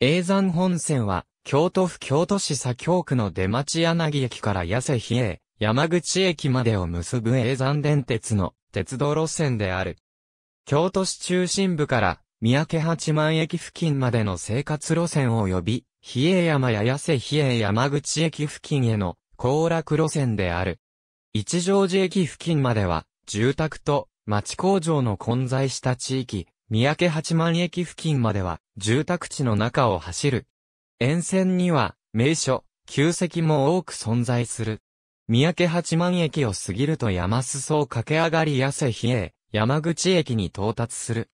永山本線は、京都府京都市左京区の出町柳駅から八瀬比叡、山口駅までを結ぶ永山電鉄の鉄道路線である。京都市中心部から三宅八幡駅付近までの生活路線及び、比叡山や八瀬比叡山口駅付近への行楽路線である。一乗寺駅付近までは、住宅と町工場の混在した地域、三宅八幡駅付近までは住宅地の中を走る。沿線には名所、旧跡も多く存在する。三宅八幡駅を過ぎると山裾を駆け上がり痩せ比叡、山口駅に到達する。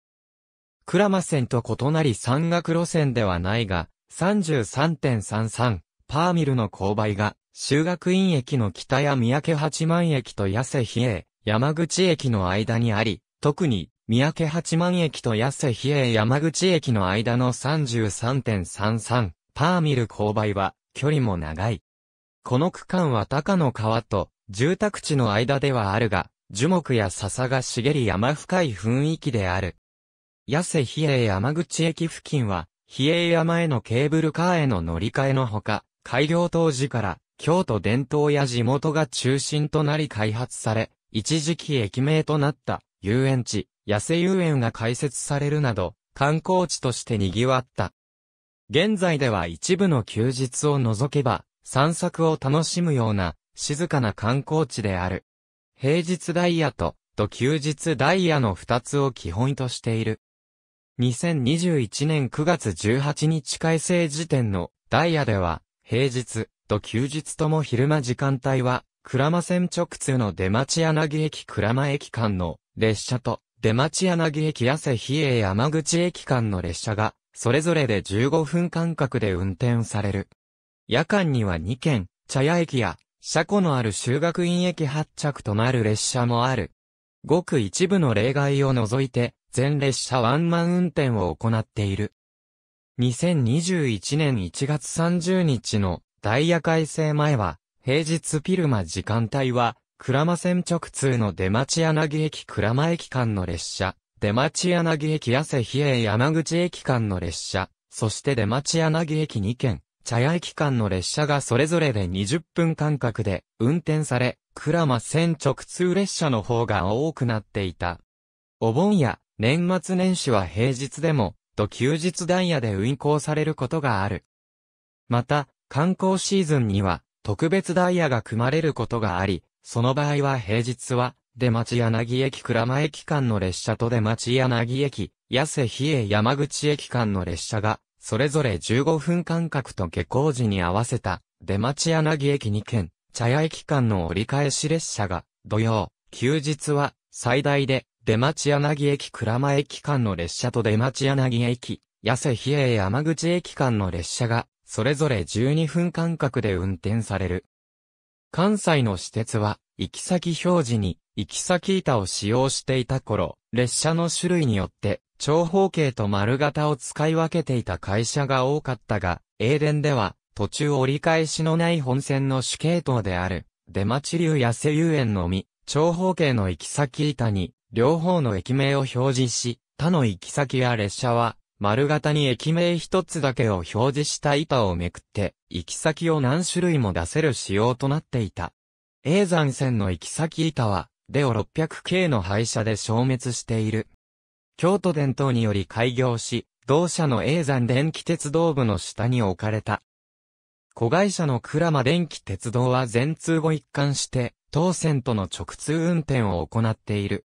倉間線と異なり山岳路線ではないが、33.33パーミルの勾配が、修学院駅の北や三宅八幡駅と八瀬比叡、山口駅の間にあり、特に三宅八幡駅と八瀬比叡山口駅の間の33.33パーミル勾配は距離も長い。この区間は高野川と住宅地の間ではあるが、樹木や笹が茂り山深い雰囲気である。八瀬比叡山口駅付近は、比叡山へのケーブルカーへの乗り換えのほか、開業当時から京都伝統や地元が中心となり開発され、一時期駅名となった遊園地、野生遊園が開設されるなど、観光地として賑わった。現在では一部の休日を除けば、散策を楽しむような、静かな観光地である。平日ダイヤと、と休日ダイヤの二つを基本としている。2021年9月18日改正時点のダイヤでは、平日と休日とも昼間時間帯は、倉間線直通の出町柳駅倉間駅間の列車と出町柳駅汗比叡山口駅間の列車が、それぞれで15分間隔で運転される。夜間には2軒、茶屋駅や、車庫のある修学院駅発着となる列車もある。ごく一部の例外を除いて、全列車ワンマン運転を行っている。2021年1月30日のダイヤ改正前は、平日ピルマ時間帯は、倉間線直通の出町柳駅倉間駅間の列車、出町柳駅汗冷比叡山口駅間の列車、そして出町柳駅2県、茶屋駅間の列車がそれぞれで20分間隔で運転され、倉間線直通列車の方が多くなっていた。お盆や年末年始は平日でも、と休日ダイヤで運行されることがある。また、観光シーズンには特別ダイヤが組まれることがあり、その場合は平日は、出町柳駅倉間駅間の列車と出町柳駅、八瀬比叡山口駅間の列車が、それぞれ15分間隔と下校時に合わせた、出町柳駅2県、茶屋駅間の折り返し列車が、土曜、休日は、最大で、出町柳駅倉間駅間の列車と出町柳駅、八瀬比叡山口駅間の列車が、それぞれ12分間隔で運転される。関西の私鉄は、行き先表示に、行き先板を使用していた頃、列車の種類によって、長方形と丸型を使い分けていた会社が多かったが、英電では、途中折り返しのない本線の主系統である、出町流や瀬遊園のみ、長方形の行き先板に、両方の駅名を表示し、他の行き先や列車は、丸型に駅名一つだけを表示した板をめくって、行き先を何種類も出せる仕様となっていた。永山線の行き先板は、デオ 600K の廃車で消滅している。京都伝統により開業し、同社の永山電気鉄道部の下に置かれた。子会社の倉間電気鉄道は全通を一貫して、当線との直通運転を行っている。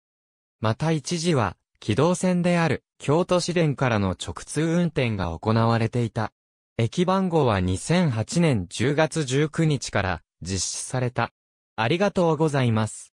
また一時は、軌道線である京都市電からの直通運転が行われていた。駅番号は2008年10月19日から実施された。ありがとうございます。